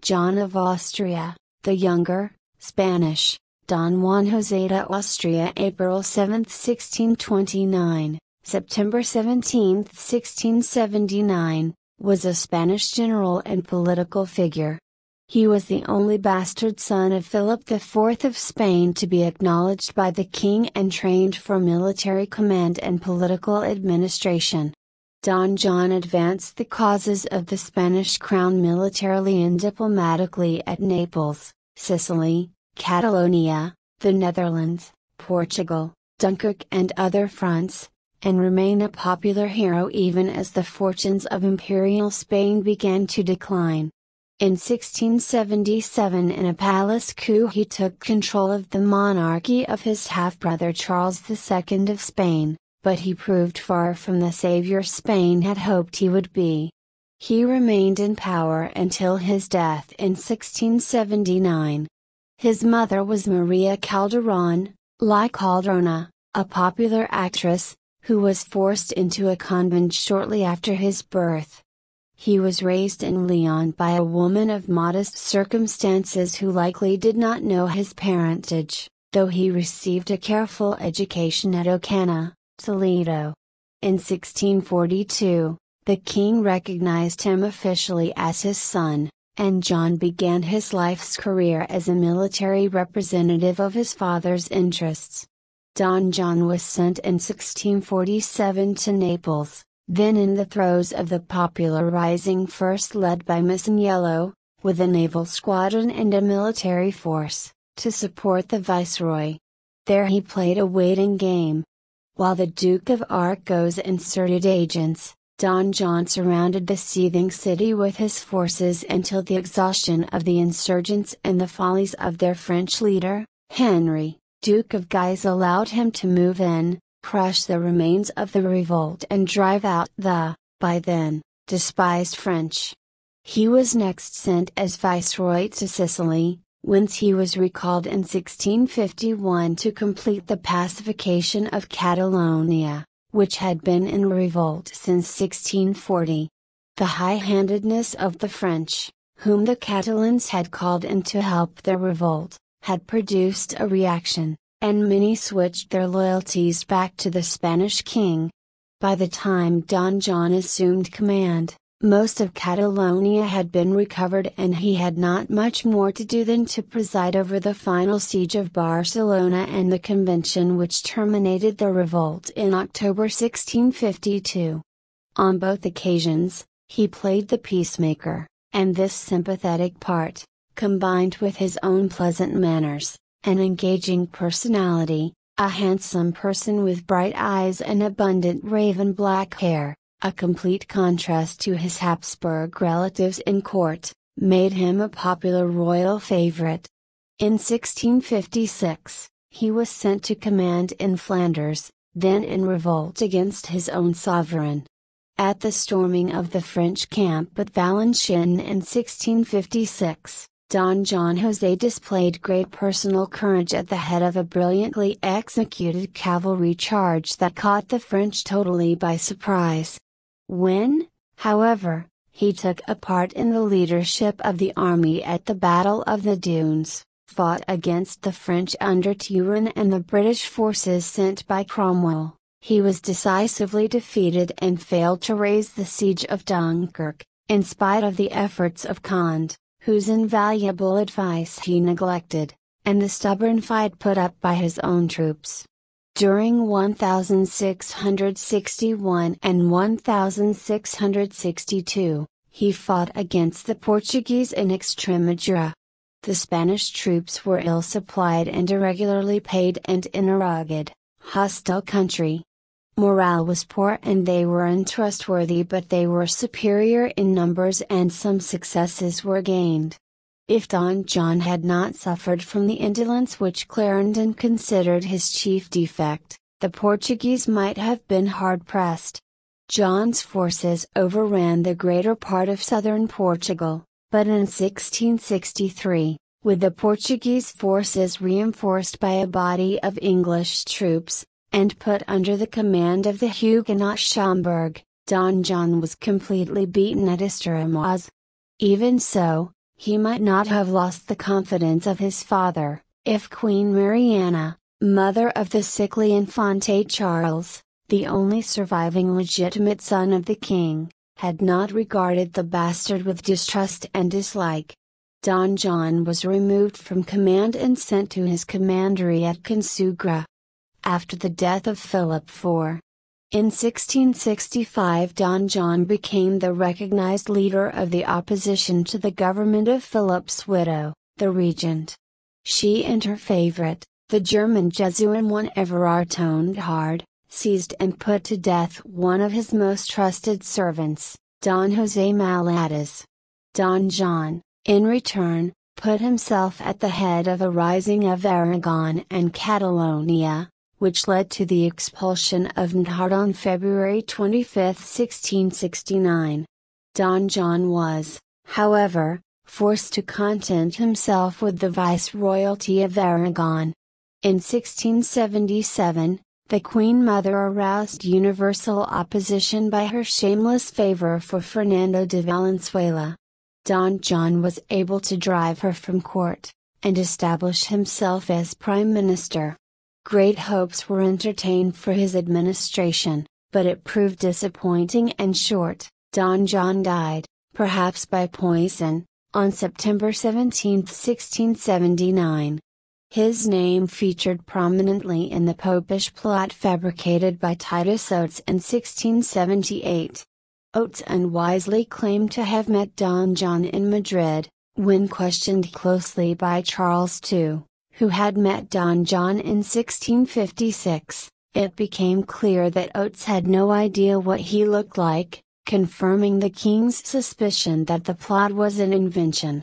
John of Austria, the younger, Spanish, Don Juan José de Austria April 7, 1629, September 17, 1679, was a Spanish general and political figure, he was the only bastard son of Philip IV of Spain to be acknowledged by the king and trained for military command and political administration. Don John advanced the causes of the Spanish crown militarily and diplomatically at Naples, Sicily, Catalonia, the Netherlands, Portugal, Dunkirk and other fronts, and remain a popular hero even as the fortunes of imperial Spain began to decline. In 1677 in a palace coup he took control of the monarchy of his half-brother Charles II of Spain, but he proved far from the savior Spain had hoped he would be. He remained in power until his death in 1679. His mother was Maria Calderon, La Calderona, a popular actress, who was forced into a convent shortly after his birth. He was raised in Lyon by a woman of modest circumstances who likely did not know his parentage, though he received a careful education at Ocana, Toledo. In 1642, the king recognized him officially as his son, and John began his life's career as a military representative of his father's interests. Don John was sent in 1647 to Naples, then in the throes of the popular rising, first led by Miss Yellow, with a naval squadron and a military force, to support the Viceroy. There he played a waiting game. While the Duke of Arcos inserted agents, Don John surrounded the seething city with his forces until the exhaustion of the insurgents and the follies of their French leader, Henry, Duke of Guise allowed him to move in, crush the remains of the revolt and drive out the, by then, despised French. He was next sent as viceroy to Sicily, whence he was recalled in 1651 to complete the pacification of Catalonia, which had been in revolt since 1640. The high-handedness of the French, whom the Catalans had called in to help their revolt, had produced a reaction, and many switched their loyalties back to the Spanish king. By the time Don John assumed command, most of Catalonia had been recovered and he had not much more to do than to preside over the final siege of Barcelona and the convention which terminated the revolt in October 1652. On both occasions, he played the peacemaker, and this sympathetic part, combined with his own pleasant manners, an engaging personality, a handsome person with bright eyes and abundant raven black hair, a complete contrast to his Habsburg relatives in court, made him a popular royal favorite. In 1656, he was sent to command in Flanders, then in revolt against his own sovereign. At the storming of the French camp at Valenciennes in 1656, Don John Jose displayed great personal courage at the head of a brilliantly executed cavalry charge that caught the French totally by surprise. When, however, he took a part in the leadership of the army at the Battle of the Dunes, fought against the French under Turin and the British forces sent by Cromwell, he was decisively defeated and failed to raise the siege of Dunkirk, in spite of the efforts of Conde whose invaluable advice he neglected, and the stubborn fight put up by his own troops. During 1661 and 1662, he fought against the Portuguese in Extremadura. The Spanish troops were ill supplied and irregularly paid and in a rugged, hostile country, Morale was poor and they were untrustworthy but they were superior in numbers and some successes were gained. If Don John had not suffered from the indolence which Clarendon considered his chief defect, the Portuguese might have been hard pressed. John's forces overran the greater part of southern Portugal, but in 1663, with the Portuguese forces reinforced by a body of English troops, and put under the command of the Huguenot Schomberg, Don John was completely beaten at Estremoz. Even so, he might not have lost the confidence of his father, if Queen Mariana, mother of the sickly Infante Charles, the only surviving legitimate son of the king, had not regarded the bastard with distrust and dislike. Don John was removed from command and sent to his commandery at Consugra, after the death of Philip IV. In 1665 Don John became the recognized leader of the opposition to the government of Philip's widow, the regent. She and her favorite, the German Jesuit one Everard Tonehard, seized and put to death one of his most trusted servants, Don Jose Malatas. Don John, in return, put himself at the head of a rising of Aragon and Catalonia, which led to the expulsion of Nahard on February 25, 1669. Don John was, however, forced to content himself with the viceroyalty of Aragon. In 1677, the Queen Mother aroused universal opposition by her shameless favor for Fernando de Valenzuela. Don John was able to drive her from court, and establish himself as Prime Minister. Great hopes were entertained for his administration, but it proved disappointing and short. Don John died, perhaps by poison, on September 17, 1679. His name featured prominently in the popish plot fabricated by Titus Oates in 1678. Oates unwisely claimed to have met Don John in Madrid, when questioned closely by Charles II who had met Don John in 1656, it became clear that Oates had no idea what he looked like, confirming the king's suspicion that the plot was an invention.